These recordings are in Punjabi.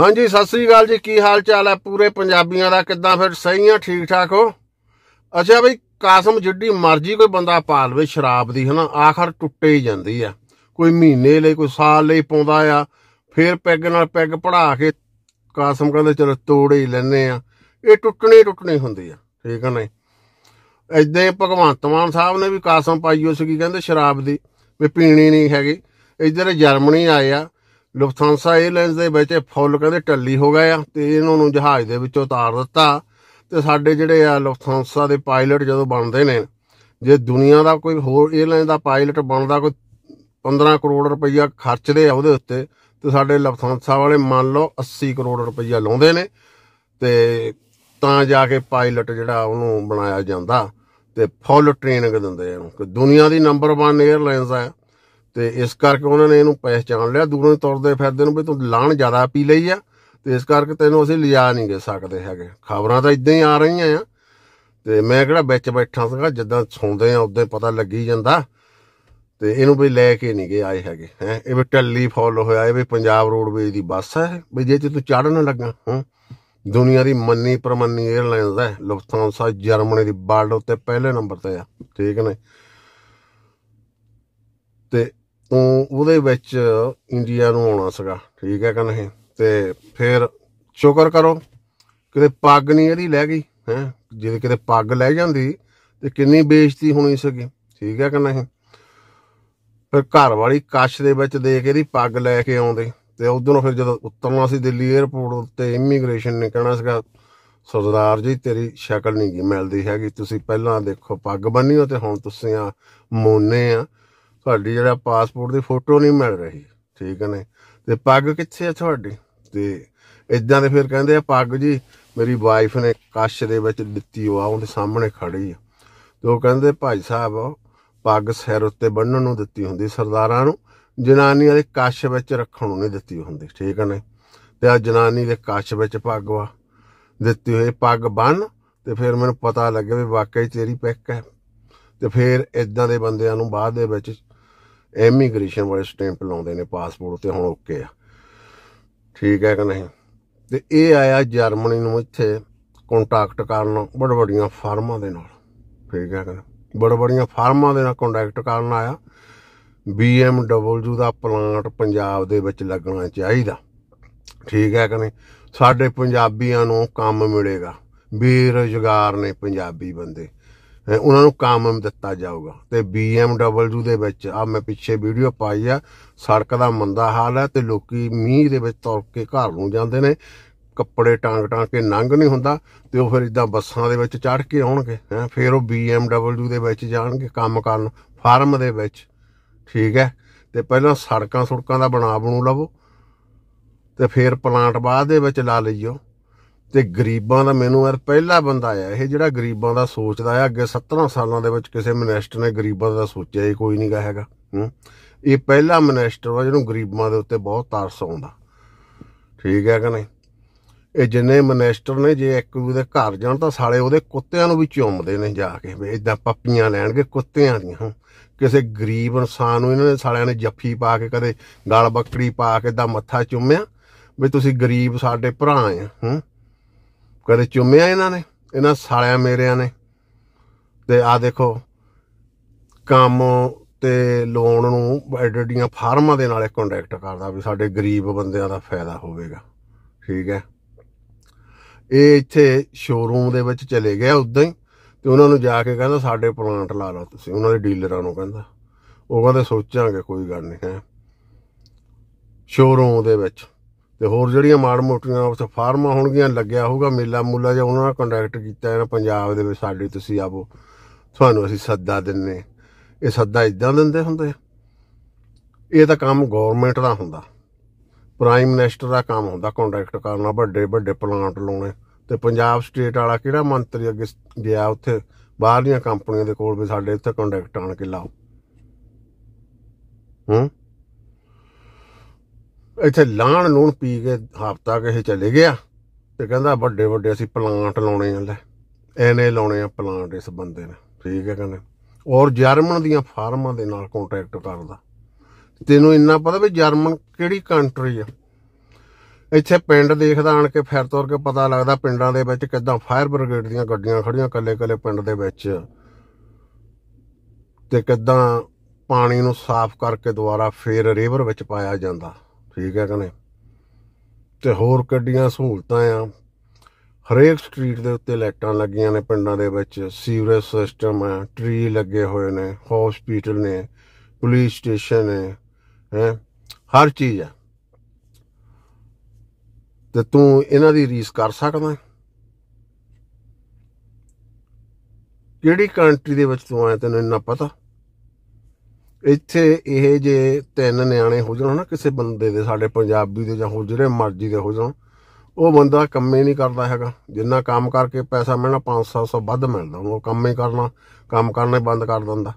ਹਾਂਜੀ ਸਤਿ ਸ੍ਰੀ ਅਕਾਲ ਜੀ ਕੀ ਹਾਲ ਚਾਲ ਹੈ ਪੂਰੇ ਪੰਜਾਬੀਆਂ ਦਾ ਕਿੱਦਾਂ ਫਿਰ ਸਹੀ ਆ ਠੀਕ ਠਾਕ ਹੋ ਅੱਛਾ ਬਈ ਕਾਸਮ ਜਿੱਡੀ ਮਰਜ਼ੀ ਕੋਈ ਬੰਦਾ ਪਾ ਲਵੇ ਸ਼ਰਾਬ ਦੀ ਹਨਾ ਆਖਰ ਟੁੱਟੇ ਹੀ ਜਾਂਦੀ ਆ ਕੋਈ ਮਹੀਨੇ ਲਈ ਕੋਈ ਸਾਲ ਲਈ ਪਾਉਂਦਾ ਆ ਫਿਰ ਪੈਗ ਨਾਲ ਪੈਗ ਪੜਾ ਕੇ ਕਾਸਮ ਕਹਿੰਦੇ ਚਲੋ ਤੋੜ ਹੀ ਲੈਨੇ ਆ ਇਹ ਟੁੱਟਣੀ ਟੁੱਟਣੀ ਹੁੰਦੀ ਆ ਠੀਕ ਹੈ ਨਹੀਂ ਐਦਾਂ ਹੀ ਭਗਵੰਤ ਮਾਨ ਸਾਹਿਬ ਨੇ ਵੀ ਕਾਸਮ ਪਾਈ ਉਸ ਕੀ ਕਹਿੰਦੇ ਸ਼ਰਾਬ ਦੀ ਵੀ ਪੀਣੀ ਨਹੀਂ ਹੈਗੀ ਇਧਰ ਜਰਮਨੀ ਆਏ ਆ ਲੁਫਥਾਂਸਾ 에ਅਰਲਾਈਨਸ ਦੇ ਵਿੱਚ ਫੁੱਲ ਕਹਿੰਦੇ ਟੱਲੀ ਹੋ ਗਿਆ ਤੇ ਇਹਨਾਂ ਨੂੰ ਜਹਾਜ਼ ਦੇ ਵਿੱਚੋਂ ਉਤਾਰ ਦਿੱਤਾ ਤੇ ਸਾਡੇ ਜਿਹੜੇ ਆ ਲੁਫਥਾਂਸਾ ਦੇ ਪਾਇਲਟ ਜਦੋਂ ਬਣਦੇ ਨੇ ਜੇ ਦੁਨੀਆ ਦਾ ਕੋਈ ਹੋਰ 에ਅਰਲਾਈਨ ਦਾ ਪਾਇਲਟ ਬਣਦਾ ਕੋਈ 15 ਕਰੋੜ ਰੁਪਈਆ ਖਰਚਦੇ ਆ ਉਹਦੇ ਉੱਤੇ ਤੇ ਸਾਡੇ ਲੁਫਥਾਂਸਾ ਵਾਲੇ ਮੰਨ ਲਓ 80 ਕਰੋੜ ਰੁਪਈਆ ਲਾਉਂਦੇ ਨੇ ਤੇ ਤਾਂ ਜਾ ਕੇ ਪਾਇਲਟ ਜਿਹੜਾ ਉਹਨੂੰ ਬਣਾਇਆ ਜਾਂਦਾ ਤੇ ਫੁੱਲ ਟ੍ਰੇਨਿੰਗ ਦਿੰਦੇ ਆ ਕਿ ਦੁਨੀਆ ਦੀ ਨੰਬਰ 1 에ਅਰਲਾਈਨਸ ਆ ਤੇ ਇਸ ਕਰਕੇ ਉਹਨਾਂ ਨੇ ਇਹਨੂੰ ਪਹਿਚਾਣ ਲਿਆ ਦੂਰੋਂ ਤੁਰਦੇ ਫਿਰਦੇ ਨੂੰ ਵੀ ਤੂੰ ਲਾਣ ਜ਼ਿਆਦਾ ਪੀ ਲਈ ਆ ਤੇ ਇਸ ਕਰਕੇ ਤੈਨੂੰ ਅਸੀਂ ਲਿਜਾ ਨਹੀਂ ਗਏ ਸਕਦੇ ਹੈਗੇ ਖਬਰਾਂ ਤਾਂ ਇਦਾਂ ਹੀ ਆ ਰਹੀਆਂ ਆ ਤੇ ਮੈਂ ਕਿਹੜਾ ਵਿੱਚ ਬੈਠਾ ਸੀਗਾ ਜਿੱਦਾਂ ਸੁਣਦੇ ਆ ਉਦੋਂ ਪਤਾ ਲੱਗੀ ਜਾਂਦਾ ਤੇ ਇਹਨੂੰ ਵੀ ਲੈ ਕੇ ਨਹੀਂ ਗਏ ਆਏ ਹੈਗੇ ਹੈ ਇਹ ਵੀ ਟੱਲੀ ਫੁੱਲ ਹੋਇਆ ਇਹ ਵੀ ਪੰਜਾਬ ਰੋਡਵੇਜ਼ ਦੀ ਬੱਸ ਹੈ ਵੀ ਜੇ ਤੂੰ ਚੜਨ ਲੱਗਾ ਹਾਂ ਦੁਨੀਆ ਦੀ ਮੰਨੀ ਪਰਮੰਨੀ 에ਅਰਲਾਈਨਸ ਹੈ ਲੁਫਥਾਂਸਾ ਜਰਮਨੀ ਦੀ ਵਰਲਡ ਉੱਤੇ ਪਹਿਲੇ ਨੰਬਰ ਤੇ ਆ ਠੀਕ ਨੇ ਤੇ ਤੋਂ ਉਹਦੇ ਵਿੱਚ ਇੰਡੀਆ ਨੂੰ ਆਉਣਾ ਸੀਗਾ ਠੀਕ ਹੈ ਕਨਹੇ ਤੇ ਫਿਰ ਸ਼ੁਕਰ ਕਰੋ ਕਿਤੇ ਪੱਗ ਨਹੀਂ ਇਹਦੀ ਲੈ ਗਈ ਹੈ ਜੇ ਕਿਤੇ ਪੱਗ ਲੈ ਜਾਂਦੀ ਤੇ ਕਿੰਨੀ ਬੇਇੱਜ਼ਤੀ ਹੋਣੀ ਸੀਗੀ ਠੀਕ ਹੈ ਕਨਹੇ ਫਿਰ ਘਰ ਵਾਲੀ ਕਾਸ਼ ਦੇ ਵਿੱਚ ਦੇ ਕੇ ਇਹਦੀ ਪੱਗ ਲੈ ਕੇ ਆਉਂਦੇ ਤੇ ਉਦੋਂ ਫਿਰ ਜਦੋਂ ਉਤਰਨਾ ਸੀ ਦਿੱਲੀ 에ਅਰਪੋਰਟ ਉੱਤੇ ਇਮੀਗ੍ਰੇਸ਼ਨ ਨੇ ਕਹਿਣਾ ਸੀਗਾ ਸਰਦਾਰ ਜੀ ਤੇਰੀ ਸ਼ਕਲ ਨਹੀਂ ਮਿਲਦੀ ਹੈਗੀ ਤੁਸੀਂ ਪਹਿਲਾਂ ਦੇਖੋ ਪੱਗ ਬੰਨੀ ਹੋ ਤੇ ਹੁਣ ਤੁਸੀਂ ਆ ਮੋਨੇ ਆ ਤੁਹਾਡੀ ਜਿਹੜਾ ਪਾਸਪੋਰਟ ਦੀ ਫੋਟੋ ਨਹੀਂ ਮਿਲ ਰਹੀ ਠੀਕ ਨੇ ਤੇ ਪੱਗ ਕਿੱਥੇ ਆ ਤੁਹਾਡੀ ਤੇ ਇਦਾਂ ਦੇ ਫਿਰ ਕਹਿੰਦੇ ਆ ਪੱਗ ਜੀ ਮੇਰੀ ਵਾਈਫ ਨੇ ਕਸ਼ ਦੇ ਵਿੱਚ ਦਿੱਤੀ ਉਹ ਆ ਉਹਦੇ ਸਾਹਮਣੇ ਖੜੀ ਆ ਤੇ ਉਹ ਕਹਿੰਦੇ ਭਾਈ ਸਾਹਿਬ ਪੱਗ ਸਿਰ ਉੱਤੇ ਬੰਨਣ ਨੂੰ ਦਿੱਤੀ ਹੁੰਦੀ ਸਰਦਾਰਾਂ ਨੂੰ ਜਨਾਨੀਆਂ ਦੇ ਕਸ਼ ਵਿੱਚ ਰੱਖਣ ਨੂੰ ਨਹੀਂ ਦਿੱਤੀ ਹੁੰਦੀ ਠੀਕ ਨੇ ਤੇ ਆ ਜਨਾਨੀ ਦੇ ਕਸ਼ ਵਿੱਚ ਪੱਗ ਵਾ ਦਿੱਤੀ ਹੋਈ ਪੱਗ ਬੰਨ ਤੇ ਫਿਰ ਮੈਨੂੰ ਪਤਾ ਲੱਗਿਆ ਵੀ ਵਾਕਈ ਤੇਰੀ ਪਿੱਕ ਹੈ ਤੇ ਫਿਰ ਇਦਾਂ ਦੇ ਬੰਦਿਆਂ ਨੂੰ ਬਾਅਦ ਦੇ ਵਿੱਚ ਇਮੀਗ੍ਰੇਸ਼ਨ ਵਾਲੇ ਸਟੈਂਪ ਲਾਉਂਦੇ ਨੇ ਪਾਸਪੋਰਟ ਤੇ ਹੁਣ ਓਕੇ ਆ ਠੀਕ ਹੈ ਕਿ ਨਹੀਂ ਤੇ ਇਹ ਆਇਆ ਜਰਮਨੀ ਨੂੰ ਇੱਥੇ ਕੰਟੈਕਟ ਕਰਨ ਬੜ ਬੜੀਆਂ ਫਾਰਮਾਂ ਦੇ ਨਾਲ ਠੀਕ ਹੈ ਕਿ ਬੜ ਬੜੀਆਂ ਫਾਰਮਾਂ ਦੇ ਨਾਲ ਕੰਟੈਕਟ ਕਰਨ ਆਇਆ BMW ਦਾ ਪਲਾਂਟ ਪੰਜਾਬ ਦੇ ਵਿੱਚ ਲੱਗਣਾ ਚਾਹੀਦਾ ਠੀਕ ਹੈ ਕਿ ਨਹੀਂ ਸਾਡੇ ਪੰਜਾਬੀਆਂ ਨੂੰ ਕੰਮ ਮਿਲੇਗਾ ਬੇਰੋਜ਼ਗਾਰ ਨੇ ਪੰਜਾਬੀ ਬੰਦੇ ਉਹਨਾਂ ਨੂੰ ਕਾਮਮ ਦਿੱਤਾ ਜਾਊਗਾ ਤੇ BMW ਦੇ ਵਿੱਚ ਆ ਮੈਂ ਪਿੱਛੇ ਵੀਡੀਓ ਪਾਈ ਆ ਸੜਕ ਦਾ ਮੰਦਾ ਹਾਲ ਹੈ ਤੇ ਲੋਕੀ ਮੀਂਹ ਦੇ ਵਿੱਚ ਤੁਰ ਕੇ ਘਰ ਨੂੰ ਜਾਂਦੇ ਨੇ ਕੱਪੜੇ ਟਾਂਗ ਟਾਂਗ ਕੇ ਨੰਗ ਨਹੀਂ ਹੁੰਦਾ ਤੇ ਉਹ ਫਿਰ ਇਦਾਂ ਬੱਸਾਂ ਦੇ ਵਿੱਚ ਚੜ ਕੇ ਆਉਣਗੇ ਹੈ ਫਿਰ ਉਹ BMW ਦੇ ਵਿੱਚ ਜਾਣਗੇ ਕੰਮ ਕਰਨ ਫਾਰਮ ਦੇ ਵਿੱਚ ਠੀਕ ਹੈ ਤੇ ਪਹਿਲਾਂ ਸੜਕਾਂ ਸੁੜਕਾਂ ਦਾ ਬਣਾ ਬਣੂ ਲਵੋ ਤੇ ਫਿਰ ਪਲਾਂਟ ਬਾਅਦ ਦੇ ਵਿੱਚ ਲਾ ਲਈਓ ਤੇ ਗਰੀਬਾਂ ਦਾ ਮੈਨੂੰ ਯਾਰ ਪਹਿਲਾ ਬੰਦਾ ਆ ਇਹ ਜਿਹੜਾ ਗਰੀਬਾਂ ਦਾ ਸੋਚਦਾ ਆ ਅੱਗੇ 17 ਸਾਲਾਂ ਦੇ ਵਿੱਚ ਕਿਸੇ ਮਿਨਿਸਟਰ ਨੇ ਗਰੀਬਾਂ ਦਾ ਸੋਚਿਆ ਹੀ ਕੋਈ ਨਹੀਂ ਹੈਗਾ ਇਹ ਪਹਿਲਾ ਮਿਨਿਸਟਰ ਵਾ ਜਿਹਨੂੰ ਗਰੀਬਾਂ ਦੇ ਉੱਤੇ ਬਹੁਤ ਤਰਸ ਆਉਂਦਾ ਠੀਕ ਹੈ ਕਿ ਨਹੀਂ ਇਹ ਜਿੰਨੇ ਮਿਨਿਸਟਰ ਨੇ ਜੇ ਇੱਕ ਵੀ ਦੇ ਘਰ ਜਾਣ ਤਾਂ ਸਾਲੇ ਉਹਦੇ ਕੁੱਤਿਆਂ ਨੂੰ ਵੀ ਚੁੰਮਦੇ ਨੇ ਜਾ ਕੇ ਵੀ ਇਦਾਂ ਪੱਪੀਆਂ ਲੈਣਗੇ ਕੁੱਤਿਆਂ ਦੀਆਂ ਕਿਸੇ ਗਰੀਬ ਇਨਸਾਨ ਨੂੰ ਇਹਨਾਂ ਨੇ ਸਾਲਿਆਂ ਨੇ ਜੱਫੀ ਪਾ ਕੇ ਕਦੇ ਗਾਲ ਬੱਕੜੀ ਪਾ ਕੇ ਦਾ ਮੱਥਾ ਚੁੰਮਿਆ ਵੀ ਤੁਸੀਂ ਗਰੀਬ ਸਾਡੇ ਭਰਾ ਆ ਹੂੰ ਕਦੇ ਚੁੰਮਿਆ ਇਹਨਾਂ ਨੇ ਇਹਨਾਂ ਸਾਲਿਆਂ ਮੇਰਿਆਂ ਨੇ ਤੇ ਆ ਦੇਖੋ ਕੰਮ ਤੇ ਲੋਨ ਨੂੰ ਐਡਡੀਆਂ ਫਾਰਮਾਂ ਦੇ ਨਾਲ ਕੰਟੈਕਟ ਕਰਦਾ ਵੀ ਸਾਡੇ ਗਰੀਬ ਬੰਦਿਆਂ ਦਾ ਫਾਇਦਾ ਹੋਵੇਗਾ ਠੀਕ ਹੈ ਇਹ ਇੱਥੇ ਸ਼ੋਰੂਮ ਦੇ ਵਿੱਚ ਚਲੇ ਗਿਆ ਉਦਾਂ ਹੀ ਤੇ ਉਹਨਾਂ ਨੂੰ ਜਾ ਕੇ ਕਹਿੰਦਾ ਸਾਡੇ ਪਲਾਂਟ ਲਾ ਲਓ ਤੁਸੀਂ ਉਹਨਾਂ ਦੇ ਡੀਲਰਾਂ ਨੂੰ ਕਹਿੰਦਾ ਉਹ ਕਹਿੰਦੇ ਸੋਚਾਂਗੇ ਕੋਈ ਗੱਲ ਨਹੀਂ ਹੈ ਸ਼ੋਰੂਮ ਦੇ ਵਿੱਚ ਤੇ ਹੋਰ ਜਿਹੜੀਆਂ ਮਾੜ ਮੋਟੀਆਂ ਉਸ ਫਾਰਮਾਂ ਹੋਣਗੀਆਂ ਲੱਗਿਆ ਹੋਊਗਾ ਮੇਲਾ ਮੂਲਾ ਜਾਂ ਉਹਨਾਂ ਨਾਲ ਕੰਟੈਕਟ ਕੀਤਾ ਹੈ ਪੰਜਾਬ ਦੇ ਵਿੱਚ ਸਾਡੇ ਤੁਸੀਂ ਆਵੋ ਤੁਹਾਨੂੰ ਅਸੀਂ ਸੱਦਾ ਦਿੰਨੇ ਇਹ ਸੱਦਾ ਇਦਾਂ ਦਿੰਦੇ ਹੁੰਦੇ ਇਹ ਤਾਂ ਕੰਮ ਗਵਰਨਮੈਂਟ ਦਾ ਹੁੰਦਾ ਪ੍ਰਾਈਮ ਮਿਨਿਸਟਰ ਦਾ ਕੰਮ ਹੁੰਦਾ ਕੰਟੈਕਟ ਕਰਨਾ ਵੱਡੇ ਵੱਡੇ ਪਲਾਂਟ ਲਾਉਣੇ ਤੇ ਪੰਜਾਬ ਸਟੇਟ ਵਾਲਾ ਕਿਹੜਾ ਮੰਤਰੀ ਅੱਗੇ ਗਿਆ ਉੱਥੇ ਬਾਹਰ ਦੀਆਂ ਕੰਪਨੀਆਂ ਦੇ ਕੋਲ ਵੀ ਸਾਡੇ ਇੱਥੇ ਕੰਟੈਕਟ ਆਣ ਕੇ ਲਾਓ ਹੂੰ ਇੱਥੇ ਲਾਣ ਲੂਣ ਪੀ ਕੇ ਹਫਤਾ ਕਿਸੇ ਚਲੇ ਗਿਆ ਤੇ ਕਹਿੰਦਾ ਵੱਡੇ ਵੱਡੇ ਅਸੀਂ ਪਲਾਂਟ ਲਾਉਣੇ ਆ ਲੈ ਐਨੇ ਲਾਉਣੇ ਆ ਪਲਾਂਟ ਇਸ ਬੰਦੇ ਨੇ ਠੀਕ ਹੈ ਕਹਿੰਦਾ ਔਰ ਜਰਮਨ ਦੀਆਂ ਫਾਰਮਾਂ ਦੇ ਨਾਲ ਕੰਟੈਕਟ ਕਰਦਾ ਤੈਨੂੰ ਇੰਨਾ ਪਤਾ ਵੀ ਜਰਮਨ ਕਿਹੜੀ ਕੰਟਰੀ ਆ ਇੱਥੇ ਪਿੰਡ ਦੇਖਦਾ ਆਣ ਕੇ ਫਿਰ ਤੁਰ ਕੇ ਪਤਾ ਲੱਗਦਾ ਪਿੰਡਾਂ ਦੇ ਵਿੱਚ ਕਿਦਾਂ ਫਾਇਰ ਬ੍ਰਿਗੇਡ ਦੀਆਂ ਗੱਡੀਆਂ ਖੜੀਆਂ ਕੱਲੇ-ਕੱਲੇ ਪਿੰਡ ਦੇ ਵਿੱਚ ਤੇ ਕਿਦਾਂ ਪਾਣੀ ਨੂੰ ਸਾਫ਼ ਕਰਕੇ ਦੁਬਾਰਾ ਫੇਰ ਰਿਵਰ ਵਿੱਚ ਪਾਇਆ ਜਾਂਦਾ ਠੀਕ ਹੈ ਕਨੇ ਤੇ ਹੋਰ ਕੱਡੀਆਂ ਸਹੂਲਤਾਂ ਆ ਹਰੇਕ ਸਟਰੀਟ ਦੇ ਉੱਤੇ ਲਾਈਟਾਂ ਲੱਗੀਆਂ ਨੇ ਪਿੰਡਾਂ ਦੇ ਵਿੱਚ ਸੀਵਰੇਜ ਸਿਸਟਮ ਹੈ ਟ੍ਰੀ ਲੱਗੇ ਹੋਏ ਨੇ ਹਸਪੀਟਲ ਨੇ ਪੁਲਿਸ ਸਟੇਸ਼ਨ ਹੈ ਹੈ ਹਰ ਚੀਜ਼ ਹੈ ਤੇ ਤੂੰ ਇਹਨਾਂ ਦੀ ਰੀਸ ਕਰ ਸਕਦਾ ਕਿਹੜੀ ਕੰਟਰੀ ਦੇ ਵਿੱਚ ਤੂੰ ਆਇਆ ਤੈਨੂੰ ਇੰਨਾ ਪਤਾ ਇੱਥੇ ਇਹ ਜੇ ਤਿੰਨ ਨਿਆਣੇ ਹੋ ਜਾਣ ਨਾ ਕਿਸੇ ਬੰਦੇ ਦੇ ਸਾਡੇ ਪੰਜਾਬੀ ਦੇ ਜਾਂ ਹੋਰ ਜਿਹੜੇ ਮਰਜ਼ੀ ਦੇ ਹੋ ਜਾਣ ਉਹ ਬੰਦਾ ਕੰਮੇ ਨਹੀਂ ਕਰਦਾ ਹੈਗਾ ਜਿੰਨਾ ਕੰਮ ਕਰਕੇ ਪੈਸਾ ਮਿਲਣਾ 500 ਵੱਧ ਮਿਲਦਾ ਉਹ ਕੰਮੇ ਕਰਨਾ ਕੰਮ ਕਰਨੇ ਬੰਦ ਕਰ ਦਿੰਦਾ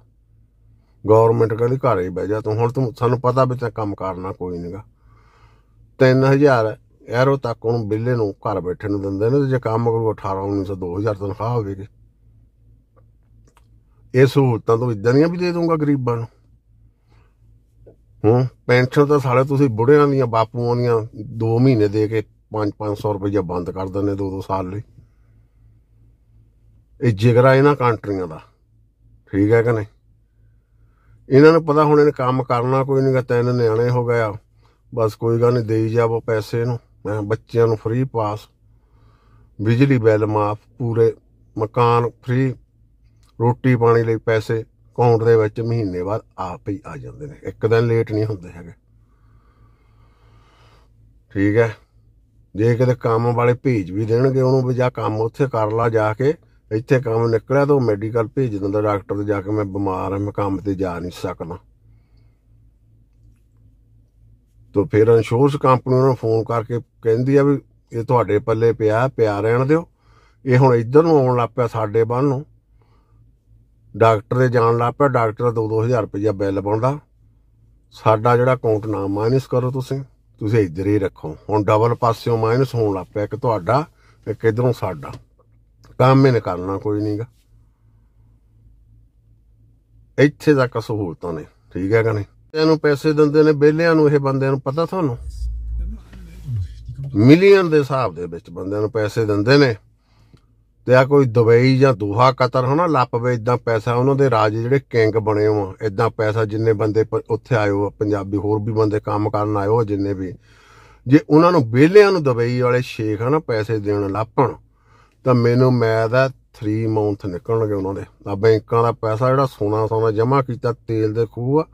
ਗਵਰਨਮੈਂਟ ਕਹਿੰਦੀ ਘਰ ਹੀ ਬਹਿ ਜਾ ਤੂੰ ਹੁਣ ਤੂੰ ਸਾਨੂੰ ਪਤਾ ਵੀ ਤੇ ਕੰਮ ਕਰਨਾ ਕੋਈ ਨਹੀਂਗਾ 3000 ਐਰੋ ਤੱਕ ਉਹਨੂੰ ਬਿੱਲੇ ਨੂੰ ਘਰ ਬੈਠੇ ਨੂੰ ਦਿੰਦੇ ਨੇ ਜੇ ਕੰਮ ਕਰੂ 18 1900 2000 ਤਨਖਾਹ ਹੋਵੇਗੀ ਇਹ ਸਹੂਲਤਾਂ ਤੋਂ ਇਦਾਂ ਨਹੀਂ ਵੀ ਦੇ ਦੂੰਗਾ ਗਰੀਬਾਂ ਨੂੰ ਹੂੰ ਪੈਨਸ਼ਨ ਤਾਂ ਸਾਲੇ ਤੁਸੀਂ ਬੁੜਿਆਂ ਦੀਆਂ ਬਾਪੂਆਂ ਦੀਆਂ 2 ਮਹੀਨੇ ਦੇ ਕੇ 5-500 ਰੁਪਏ ਬੰਦ ਕਰ ਦਿੰਦੇ 2-2 ਸਾਲ ਲਈ ਇਹ ਜਿਗਰਾ ਇਹਨਾਂ ਕੰਟਰੀਆਂ ਦਾ ਠੀਕ ਹੈ ਕਿ ਨਹੀਂ ਇਹਨਾਂ ਨੂੰ ਪਤਾ ਹੁਣ ਇਹਨੇ ਕੰਮ ਕਰਨਾ ਕੋਈ ਨਹੀਂ ਗਾ ਤਿੰਨ ਨਿਆਣੇ ਹੋ ਗਿਆ ਬਸ ਕੋਈ ਗੱਲ ਨਹੀਂ ਦੇਈ ਜਾਵੋ ਪੈਸੇ ਨੂੰ ਮੈਂ ਬੱਚਿਆਂ ਨੂੰ ਫ੍ਰੀ ਪਾਸ ਬਿਜਲੀ ਬਿੱਲ ਮਾਫ ਪੂਰੇ ਮਕਾਨ ਫ੍ਰੀ ਰੋਟੀ ਪਾਣੀ ਲਈ ਪੈਸੇ ਅਕਾਊਂਟ ਦੇ ਵਿੱਚ ਮਹੀਨੇ ਬਾਅਦ ਆਪ ਹੀ ਆ ਜਾਂਦੇ ਨੇ ਇੱਕ ਦਿਨ ਲੇਟ ਨਹੀਂ ਹੁੰਦੇ ਹੈਗੇ ਠੀਕ ਹੈ ਜੇ ਕਿਤੇ ਕੰਮ ਵਾਲੇ ਭੇਜ ਵੀ ਦੇਣਗੇ ਉਹਨੂੰ ਵੀ ਜਾ ਕੰਮ ਉੱਥੇ ਕਰ ਲਾ ਜਾ ਕੇ ਇੱਥੇ ਕੰਮ ਨਿਕਲਿਆ ਤਾਂ ਮੈਡੀਕਲ ਭੇਜ ਦਿੰਦਾ ਡਾਕਟਰ ਤੇ ਜਾ ਕੇ ਮੈਂ ਬਿਮਾਰ ਹਾਂ ਮੈਂ ਕੰਮ ਤੇ ਜਾ ਨਹੀਂ ਸਕਦਾ ਤੋ ਫਿਰ ਇੰਸ਼ੋਰੈਂਸ ਕੰਪਨੀ ਨੂੰ ਫੋਨ ਕਰਕੇ ਕਹਿੰਦੀ ਆ ਵੀ ਇਹ ਤੁਹਾਡੇ ਪੱਲੇ ਪਿਆ ਪਿਆ ਰਹਿਣ ਦਿਓ ਇਹ ਹੁਣ ਇੱਧਰ ਨੂੰ ਆਉਣ ਲੱਗ ਪਿਆ ਸਾਡੇ ਬੰਨ ਨੂੰ ਡਾਕਟਰ ਦੇ ਜਾਣ ਲੱਗ ਪਿਆ ਡਾਕਟਰ ਦਾ 2-2000 ਰੁਪਇਆ ਬਿੱਲ ਬਣਦਾ ਸਾਡਾ ਜਿਹੜਾ ਅਕਾਊਂਟ ਨਾਮ ਮਾਈਨਸ ਕਰੋ ਤੁਸੀਂ ਤੁਸੀਂ ਇੱਧਰ ਹੀ ਰੱਖੋ ਹੁਣ ਡਬਲ ਪਾਸਿਓਂ ਮਾਈਨਸ ਹੋਣ ਲੱਗ ਪਿਆ ਇੱਕ ਤੁਹਾਡਾ ਇੱਕ ਇਧਰੋਂ ਸਾਡਾ ਕੰਮ ਹੀ ਨਹੀਂ ਕਰਨਾ ਕੋਈ ਨਹੀਂਗਾ ਇੱਥੇ ਤੱਕ ਸਹੂਲਤਾਂ ਨੇ ਠੀਕ ਹੈ ਕਨੇ ਇਹਨੂੰ ਪੈਸੇ ਦਿੰਦੇ ਨੇ ਬੇਲਿਆਂ ਨੂੰ ਇਹ ਬੰਦਿਆਂ ਨੂੰ ਪਤਾ ਤੁਹਾਨੂੰ ਮਿਲੀਅਨ ਦੇ ਹਿਸਾਬ ਦੇ ਵਿੱਚ ਬੰਦਿਆਂ ਨੂੰ ਪੈਸੇ ਦਿੰਦੇ ਨੇ ਤੇ ਆ ਕੋਈ ਦੁਬਈ ਜਾਂ ਦੋਹਾ ਕਤਰ ਹਨਾ ਲੱਪ ਵੇ ਇਦਾਂ ਪੈਸਾ ਉਹਨਾਂ ਦੇ ਰਾਜ ਜਿਹੜੇ ਕਿੰਗ ਬਣੇ ਹੋ ਇਦਾਂ ਪੈਸਾ ਜਿੰਨੇ ਬੰਦੇ ਉੱਥੇ ਆਇਓ ਪੰਜਾਬੀ ਹੋਰ ਵੀ ਬੰਦੇ ਕੰਮ ਕਰਨ ਆਇਓ ਜਿੰਨੇ ਵੀ ਜੇ ਉਹਨਾਂ ਨੂੰ ਵਿਹਲਿਆਂ ਨੂੰ ਦੁਬਈ ਵਾਲੇ ਸ਼ੇਖ ਹਨਾ ਪੈਸੇ ਦੇਣ ਲੱਪਣ ਤਾਂ ਮੈਨੂੰ ਮੈਂ ਦਾ 3 ਮੌਂਥ ਨਿਕਲਣਗੇ ਉਹਨਾਂ ਦੇ ਆ ਬੈਂਕਾਂ ਦਾ ਪੈਸਾ ਜਿਹੜਾ ਸੋਨਾ ਸੋਨਾ ਜਮ੍ਹਾਂ ਕੀਤਾ ਤੇਲ ਦੇ ਖੂਹ ਆ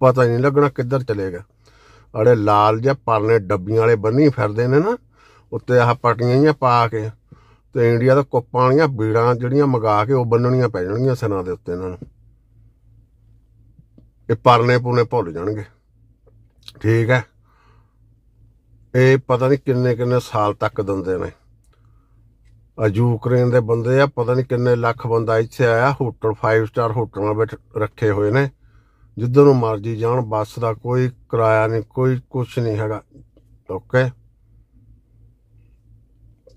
ਪਤਾ ਨਹੀਂ ਲੱਗਣਾ ਕਿੱਧਰ ਚਲੇਗਾ ਅੜੇ ਲਾਲ ਜਿਹਾ ਪਰਨੇ ਡੱਬੀਆਂ ਵਾਲੇ ਬੰਨੀ ਫਿਰਦੇ ਨੇ ਨਾ ਉੱਤੇ ਆਹ ਪਟੀਆਂ ਹੀ ਪਾ ਕੇ ਤੇ ਇੰਡੀਆ ਦੇ ਕੁੱਪਾਂ ਵਾਲੀਆਂ ਬੀੜਾਂ ਜਿਹੜੀਆਂ ਮੰਗਾ ਕੇ ਉਹ ਬੰਨਣੀਆਂ ਪੈ ਜਾਣਗੀਆਂ ਸਿਰਾਂ ਦੇ ਉੱਤੇ ਇਹਨਾਂ ਨੂੰ ਇਹ ਪਰਨੇ ਪੁਨੇ ਭੁੱਲ ਜਾਣਗੇ ਠੀਕ ਹੈ ਇਹ ਪਤਾ ਨਹੀਂ ਕਿੰਨੇ ਕਿੰਨੇ ਸਾਲ ਤੱਕ ਦਿੰਦੇ ਨੇ ਆ ਯੂਕਰੇਨ ਦੇ ਬੰਦੇ ਆ ਪਤਾ ਨਹੀਂ ਕਿੰਨੇ ਲੱਖ ਬੰਦਾ ਇੱਥੇ ਆਇਆ ਹੋਟਲ 5 ਸਟਾਰ ਹੋਟਲਾਂ ਵਿੱਚ ਰੱਖੇ ਹੋਏ ਨੇ ਜਿੱਧਰ ਨੂੰ ਮਰਜੀ ਜਾਣ ਬੱਸ ਦਾ ਕੋਈ ਕਿਰਾਇਆ ਨਹੀਂ ਕੋਈ ਕੁਝ ਨਹੀਂ ਹੈਗਾ ਓਕੇ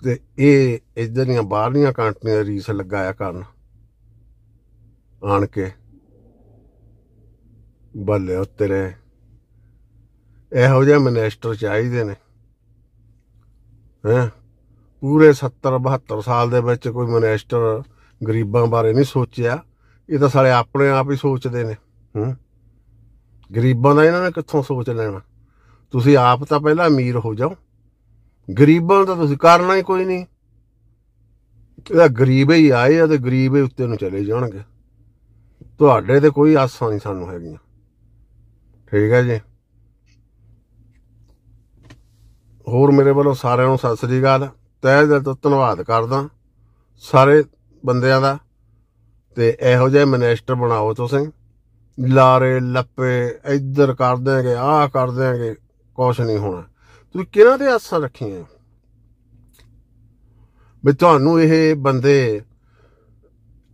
ਤੇ ਇਹ ਇਧਰ ਦੀਆਂ ਕੰਟਨੀਆਂ ਕੰਟਰੀਆਂ ਰੀਸ ਲਗਾਇਆ ਕਰਨ ਆਣ ਕੇ ਬੱਲੇ ਉਤਰੇ ਇਹੋ ਜਿਹੇ ਮਿਨਿਸਟਰ ਚਾਹੀਦੇ ਨੇ ਹੈ ਪੂਰੇ 70 72 ਸਾਲ ਦੇ ਵਿੱਚ ਕੋਈ ਮਿਨਿਸਟਰ ਗਰੀਬਾਂ ਬਾਰੇ ਨਹੀਂ ਸੋਚਿਆ ਇਹ ਤਾਂ ਸਾਰੇ ਆਪਣੇ ਆਪ ਹੀ ਸੋਚਦੇ ਨੇ ਹੂੰ ਗਰੀਬਾਂ ਦਾ ਇਹਨਾਂ ਨੇ ਕਿੱਥੋਂ ਸੋਚ ਲੈਣਾ ਤੁਸੀਂ ਆਪ ਤਾਂ ਪਹਿਲਾਂ ਅਮੀਰ ਹੋ ਜਾਓ ਗਰੀਬਾਂ ਦਾ ਤੁਸੀਂ ਕਰਨਾ ਹੀ ਕੋਈ ਨਹੀਂ ਇਹਦਾ ਗਰੀਬ ਹੀ ਆਏ ਆ ਤੇ ਗਰੀਬ ਹੀ ਉੱਤੇ ਨੂੰ ਚਲੇ ਜਾਣਗੇ ਤੁਹਾਡੇ ਤੇ ਕੋਈ ਆਸਾਂ ਨਹੀਂ ਸਾਨੂੰ ਹੈਗੀਆਂ ਠੀਕ ਹੈ ਜੀ ਹੋਰ ਮੇਰੇ ਵੱਲੋਂ ਸਾਰਿਆਂ ਨੂੰ ਸਤਿ ਸ੍ਰੀ ਅਕਾਲ ਤਹਿ ਦਿਲ ਤੋਂ ਧੰਨਵਾਦ ਕਰਦਾ ਸਾਰੇ ਬੰਦਿਆਂ ਦਾ ਤੇ ਇਹੋ ਜਿਹੇ ਮਿਨਿਸਟਰ ਬਣਾਓ ਤੁਸੀਂ ਲਾਰੇ ਲੱਪੇ ਇੱਧਰ ਕਰ ਦੇਗੇ ਆਹ ਕਰ ਦੇਗੇ ਕੁਝ ਨਹੀਂ ਹੋਣਾ ਤੁਸੀਂ ਕਿਹਨਾਂ ਤੇ ਆਸਾਂ ਰੱਖੀਆਂ ਵੀ ਤੁਹਾਨੂੰ ਇਹ ਬੰਦੇ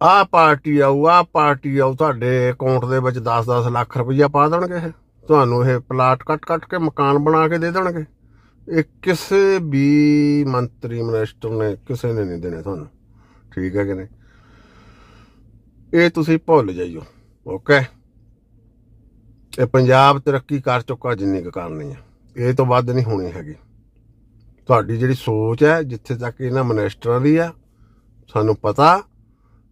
ਆ ਪਾਰਟੀ ਆਊ ਆ ਪਾਰਟੀ ਆਊ ਤੁਹਾਡੇ ਅਕਾਊਂਟ ਦੇ ਵਿੱਚ 10-10 ਲੱਖ ਰੁਪਈਆ ਪਾ ਦੇਣਗੇ ਇਹ ਤੁਹਾਨੂੰ ਇਹ ਪਲਾਟ ਕੱਟ-ਕੱਟ ਕੇ ਮਕਾਨ ਬਣਾ ਕੇ ਦੇ ਦੇਣਗੇ ਇਹ ਕਿਸੇ ਵੀ ਮੰਤਰੀ ਮਨਿਸਟਰ ਨੇ ਕਿਸੇ ਨੇ ਨਹੀਂ ਦੇਣੇ ਤੁਹਾਨੂੰ ਠੀਕ ਹੈ ਕਿ ਨਹੀਂ ਇਹ ਤੁਸੀਂ ਭੁੱਲ ਜਾਈਓ ਓਕੇ ਇਹ ਪੰਜਾਬ ਤਰੱਕੀ ਕਰ ਚੁੱਕਾ ਜਿੰਨੀ ਕਾਰਨ ਕਰਨੀ ਹੈ ਇਹ ਤੋਂ ਵੱਧ ਨਹੀਂ ਹੋਣੀ ਹੈਗੀ ਤੁਹਾਡੀ ਜਿਹੜੀ ਸੋਚ ਹੈ ਜਿੱਥੇ ਤੱਕ ਇਹਨਾਂ ਮਨਿਸਟਰਾਂ ਦੀ ਆ ਸਾਨੂੰ ਪਤਾ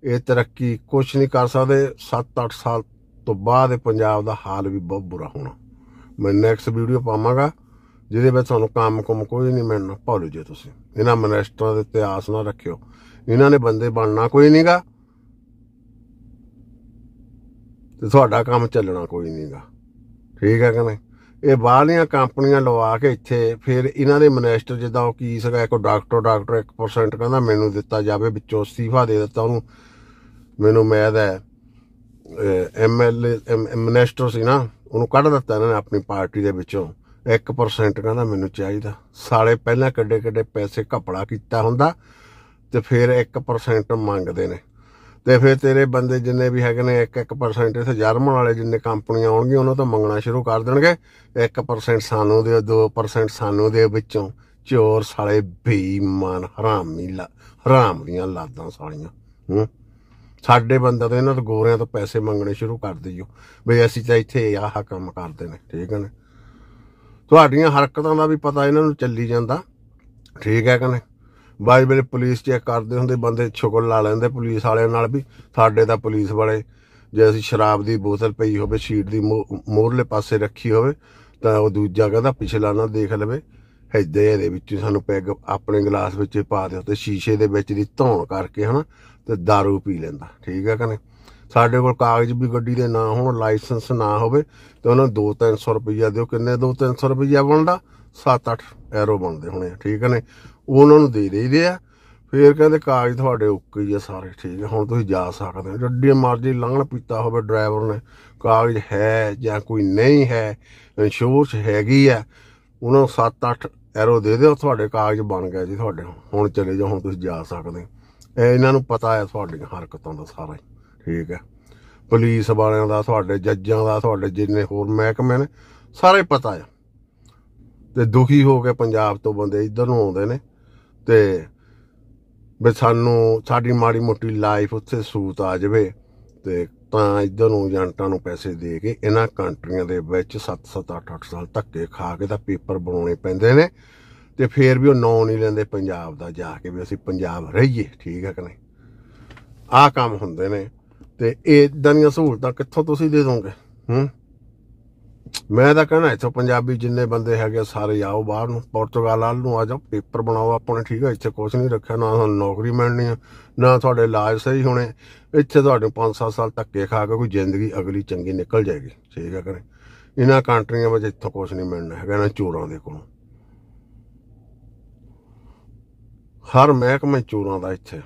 ਇਹ ਤਰੱਕੀ ਕੁਝ ਨਹੀਂ ਕਰ ਸਕਦੇ 7-8 ਸਾਲ ਤੋਂ ਬਾਅਦ ਪੰਜਾਬ ਦਾ ਹਾਲ ਵੀ ਬਹੁਤ ਬੁਰਾ ਹੋਣਾ ਮੈਂ ਨੈਕਸਟ ਵੀਡੀਓ ਪਾਵਾਂਗਾ ਜਿਹਦੇ ਵਿੱਚ ਤੁਹਾਨੂੰ ਕੰਮ ਕੁਮ ਕੋਈ ਨਹੀਂ ਮਿਲਣਾ ਭੁੱਲ ਜੇ ਤੁਸੀਂ ਇਹਨਾਂ ਮਨਿਸਟਰਾਂ ਦੇ ਤੇ ਆਸ ਨਾ ਰੱਖਿਓ ਇਹਨਾਂ ਨੇ ਬੰਦੇ ਬਣਨਾ ਕੋਈ ਨਹੀਂਗਾ ਤੇ ਤੁਹਾਡਾ ਕੰਮ ਚੱਲਣਾ ਕੋਈ ਨਹੀਂਗਾ ਠੀਕ ਹੈ ਕਿ ਨਹੀਂ ਇਹ ਬਾਹਲੀਆਂ ਕੰਪਨੀਆਂ ਲਵਾ ਕੇ ਇੱਥੇ ਫਿਰ ਇਹਨਾਂ ਦੇ ਮਿਨਿਸਟਰ ਜਿੱਦਾਂ ਉਹ ਕੀ ਸੀਗਾ ਇੱਕ ਡਾਕਟਰ ਡਾਕਟਰ 1% ਕਹਿੰਦਾ ਮੈਨੂੰ ਦਿੱਤਾ ਜਾਵੇ ਵਿੱਚੋਂ ਅਸਤੀਫਾ ਦੇ ਦਿੱਤਾ ਉਹਨੂੰ ਮੈਨੂੰ ਮੈਦ ਹੈ ਐਮਐਲਏ ਮਿਨਿਸਟਰ ਸੀ ਨਾ ਉਹਨੂੰ ਕੱਢ ਦਿੱਤਾ ਇਹਨਾਂ ਨੇ ਆਪਣੀ ਪਾਰਟੀ ਦੇ ਵਿੱਚੋਂ 1% ਕਹਿੰਦਾ ਮੈਨੂੰ ਚਾਹੀਦਾ ਸਾਲੇ ਪਹਿਲਾਂ ਕੱਡੇ ਕੱਡੇ ਪੈਸੇ ਘਪੜਾ ਕੀਤਾ ਹੁੰਦਾ ਤੇ ਫਿਰ 1% ਮੰਗਦੇ ਨੇ ਤੇ ਫਿਰ ਤੇਰੇ ਬੰਦੇ ਜਿੰਨੇ ਵੀ ਹੈਗੇ ਨੇ 1-1% ਇਥੇ ਜਰਮਨ ਵਾਲੇ ਜਿੰਨੇ ਕੰਪਨੀਆਂ ਆਉਣਗੀਆਂ ਉਹਨਾਂ ਤੋਂ ਮੰਗਣਾ ਸ਼ੁਰੂ ਕਰ ਦੇਣਗੇ 1% ਸਾਨੂੰ ਦੇ 2% ਸਾਨੂੰ ਦੇ ਵਿੱਚੋਂ ਚੋਰ ਸਾਲੇ ਬੇਈਮਾਨ ਹਰਾਮੀ ਲਾ ਹਰਾਮ ਦੀਆਂ ਲਾਦਾਂ ਸਾਲੀਆਂ ਹੂੰ ਸਾਡੇ ਬੰਦਾ ਤਾਂ ਇਹਨਾਂ ਤੋਂ ਗੋਰਿਆਂ ਤੋਂ ਪੈਸੇ ਮੰਗਣੇ ਸ਼ੁਰੂ ਕਰ ਦਿਓ ਵੀ ਅਸੀਂ ਤਾਂ ਇੱਥੇ ਆਹ ਕੰਮ ਕਰਦੇ ਨੇ ਠੀਕ ਹੈ ਨਾ ਤੁਹਾਡੀਆਂ ਹਰਕਤਾਂ ਦਾ ਵੀ ਪਤਾ ਇਹਨਾਂ ਨੂੰ ਚੱਲੀ ਜਾਂਦਾ ਠੀਕ ਹੈ ਕਹਿੰਦੇ ਬਾਈ ਬਲੇ ਪੁਲਿਸ ਚੈੱਕ ਕਰਦੇ ਹੁੰਦੇ ਬੰਦੇ ਛੁਕਣ ਲਾ ਲੈਂਦੇ ਪੁਲਿਸ ਵਾਲਿਆਂ ਨਾਲ ਵੀ ਸਾਡੇ ਤਾਂ ਪੁਲਿਸ ਵਾਲੇ ਜੇ ਅਸੀਂ ਸ਼ਰਾਬ ਦੀ ਬੋਤਲ ਪਈ ਹੋਵੇ ਸ਼ੀਟ ਦੀ ਮੋਹਰਲੇ ਪਾਸੇ ਰੱਖੀ ਹੋਵੇ ਤਾਂ ਉਹ ਦੂਜਾ ਕਹਿੰਦਾ ਪਿਛਲਾ ਨਾ ਦੇਖ ਲਵੇ ਏਦਾਂ ਇਹਦੇ ਵਿੱਚ ਸਾਨੂੰ ਪੈਗ ਆਪਣੇ ਗਲਾਸ ਵਿੱਚ ਪਾ ਦਿਓ ਤੇ ਸ਼ੀਸ਼ੇ ਦੇ ਵਿੱਚ ਦੀ ਧੌਣ ਕਰਕੇ ਹਨਾ ਤੇ दारू ਪੀ ਲੈਂਦਾ ਠੀਕ ਹੈ ਕਨੇ ਸਾਡੇ ਕੋਲ ਕਾਗਜ਼ ਵੀ ਗੱਡੀ ਦੇ ਨਾ ਹੋਣ ਲਾਇਸੈਂਸ ਨਾ ਹੋਵੇ ਤੇ ਉਹਨਾਂ 2-300 ਰੁਪਈਆ ਦਿਓ ਕਿੰਨੇ 2-300 ਰੁਪਈਆ ਬਣਦਾ 7-8 ਐਰੋ ਬਣਦੇ ਹੋਣੇ ਠੀਕ ਹੈ ਨੇ ਉਹਨਾਂ ਨੂੰ ਦੇ ਦੇਈਦੇ ਆ ਫੇਰ ਕਹਿੰਦੇ ਕਾਗਜ਼ ਤੁਹਾਡੇ ਓਕੇ ਆ ਸਾਰੇ ਠੀਕ ਆ ਹੁਣ ਤੁਸੀਂ ਜਾ ਸਕਦੇ ਹੋ ਜੱਡੀ ਮਰਜ਼ੀ ਲੰਘਣ ਪੀਤਾ ਹੋਵੇ ਡਰਾਈਵਰ ਨੇ ਕਾਗਜ਼ ਹੈ ਜਾਂ ਕੋਈ ਨਹੀਂ ਹੈ ਇੰਸ਼ੋਰੈਂਸ ਹੈਗੀ ਆ ਉਹਨਾਂ ਨੂੰ 7-8 ਐਰੋ ਦੇ ਦਿਓ ਤੁਹਾਡੇ ਕਾਗਜ਼ ਬਣ ਗਏ ਜੀ ਤੁਹਾਡੇ ਹੁਣ ਚਲੇ ਜਾਓ ਹੁਣ ਤੁਸੀਂ ਜਾ ਸਕਦੇ ਇਹ ਇਹਨਾਂ ਨੂੰ ਪਤਾ ਹੈ ਤੁਹਾਡੀਆਂ ਹਰਕਤਾਂ ਦਾ ਸਾਰਾ ਠੀਕ ਹੈ ਪੁਲਿਸ ਵਾਲਿਆਂ ਦਾ ਤੁਹਾਡੇ ਜੱਜਾਂ ਦਾ ਤੁਹਾਡੇ ਜਿੰਨੇ ਹੋਰ ਮਹਿਕਮੇ ਨੇ ਸਾਰੇ ਪਤਾ ਹੈ ਤੇ ਦੁਖੀ ਹੋ ਕੇ ਪੰਜਾਬ ਤੋਂ ਬੰਦੇ ਇਧਰ ਨੂੰ ਆਉਂਦੇ ਨੇ ਤੇ ਵੀ ਸਾਨੂੰ ਸਾਡੀ ਮਾੜੀ ਮੋਟੀ ਲਾਈਫ ਉੱਥੇ ਸੂਤ ਆ ਜਾਵੇ ਤੇ ਤਾਂ ਇਧਰ ਨੂੰ ਏਜੰਟਾਂ ਨੂੰ ਪੈਸੇ ਦੇ ਕੇ ਇਹਨਾਂ ਕੰਟਰੀਆਂ ਦੇ ਵਿੱਚ 7-7 8-8 ਸਾਲ ਧੱਕੇ ਖਾ ਕੇ ਤਾਂ ਪੇਪਰ ਬਣਾਉਣੇ ਪੈਂਦੇ ਨੇ ਤੇ ਫੇਰ ਵੀ ਉਹ ਨਾਂ ਨਹੀਂ ਲੈਂਦੇ ਪੰਜਾਬ ਦਾ ਜਾ ਕੇ ਵੀ ਅਸੀਂ ਪੰਜਾਬ ਰਹੀਏ ਠੀਕ ਹੈ ਕਿ ਨਹੀਂ ਆਹ ਕੰਮ ਹੁੰਦੇ ਨੇ ਤੇ ਇਹ ਦਨੀਆਂ ਸਹੂਲਤਾਂ ਕਿੱਥੋਂ ਤੁਸੀਂ ਦੇ ਦੋਗੇ ਹੂੰ ਮੈਂ ਤਾਂ ਕਹਿਣਾ ਇੱਥੋਂ ਪੰਜਾਬੀ ਜਿੰਨੇ ਬੰਦੇ ਹੈਗੇ ਸਾਰੇ ਆਓ ਬਾਹਰ ਨੂੰ ਪੁਰਤਗਾਲ ਵਾਲ ਨੂੰ ਆ ਜਾਓ ਪੇਪਰ ਬਣਾਓ ਆਪਣੇ ਠੀਕ ਹੈ ਇੱਥੇ ਕੁਝ ਨਹੀਂ ਰੱਖਿਆ ਨਾ ਤੁਹਾਨੂੰ ਨੌਕਰੀ ਮਿਲਣੀ ਆ ਨਾ ਤੁਹਾਡੇ ਇਲਾਜ ਸਹੀ ਹੋਣੇ ਇੱਥੇ ਤੁਹਾਡੇ 5-7 ਸਾਲ ਧੱਕੇ ਖਾ ਕੇ ਕੋਈ ਜ਼ਿੰਦਗੀ ਅਗਲੀ ਚੰਗੀ ਨਿਕਲ ਜਾਏਗੀ ਠੀਕ ਹੈ ਕਰੇ ਇਹਨਾਂ ਕੰਟਰੀਆਂ ਵਿੱਚ ਇੱਥੋਂ ਕੁਝ ਨਹੀਂ ਮਿਲਣਾ ਹੈਗਾ ਨਾ ਚੋਰਾਂ ਦੇ ਕੋਲ ਹਰ ਮਹਿਕਮੇ ਚੋਰਾਂ ਦਾ ਇੱਥੇ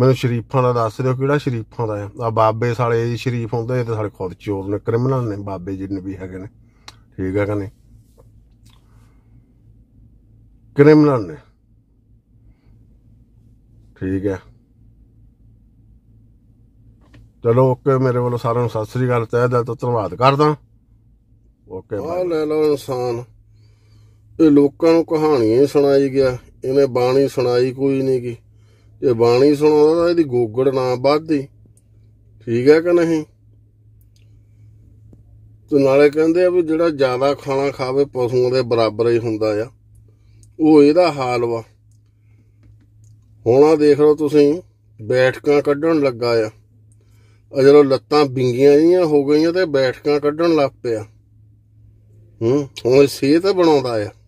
ਮੈਨੂੰ ਸ਼ਰੀਫਾਂ ਦਾ ਦੱਸ ਦਿਓ ਕਿਹੜਾ ਸ਼ਰੀਫਾਂ ਦਾ ਆ ਬਾਬੇ ਸਾਲੇ ਜੀ ਸ਼ਰੀਫ ਹੁੰਦੇ ਤੇ ਸਾਲੇ ਖੁਦ ਚੋਰ ਨੇ ਕ੍ਰਿਮੀਨਲ ਨੇ ਬਾਬੇ ਜੀ ਨੇ ਵੀ ਹੈਗੇ ਨੇ ਠੀਕ ਹੈ ਕਹਿੰਦੇ ਕ੍ਰਿਮੀਨਲ ਨੇ ਠੀਕ ਹੈ ਚਲੋ ਓਕੇ ਮੇਰੇ ਵੱਲੋਂ ਸਾਰਿਆਂ ਨੂੰ ਸਤਿ ਸ੍ਰੀ ਅਕਾਲ ਤੈ ਦਿਲ ਤੋਂ ਧੰਨਵਾਦ ਕਰਦਾ ਓਕੇ ਆ ਲੈ ਲਓ ਇਨਸਾਨ ਇਹ ਲੋਕਾਂ ਨੂੰ ਕਹਾਣੀਆਂ ਸੁਣਾਈ ਗਿਆ ਇਹਨੇ ਬਾਣੀ ਸੁਣਾਈ ਕੋਈ ਨਹੀਂ ਕੀ ਜੇ ਬਾਣੀ ਸੁਣਾਉਂਦਾ ਤਾਂ ਇਹਦੀ ਗੋਗੜ ਨਾ ਵੱਧਦੀ ਠੀਕ ਹੈ ਕਿ ਨਹੀਂ ਤੇ ਨਾਲੇ ਕਹਿੰਦੇ ਆ ਵੀ ਜਿਹੜਾ ਜ਼ਿਆਦਾ ਖਾਣਾ ਖਾਵੇ ਪਸ਼ੂਆਂ ਦੇ ਬਰਾਬਰ ਹੀ ਹੁੰਦਾ ਆ ਉਹ ਇਹਦਾ ਹਾਲ ਵਾ ਹੁਣ ਆ ਦੇਖ ਲਓ ਤੁਸੀਂ ਬੈਠਕਾਂ ਕੱਢਣ ਲੱਗਾ ਆ ਅਜੇ ਲੋ ਲੱਤਾਂ ਬਿੰਗੀਆਂ ਜੀਆਂ ਹੋ ਗਈਆਂ ਤੇ ਬੈਠਕਾਂ ਕੱਢਣ ਲੱਗ ਪਿਆ ਹੂੰ ਹੁਣ ਸਿਹਤ ਬਣਾਉਂਦਾ ਆ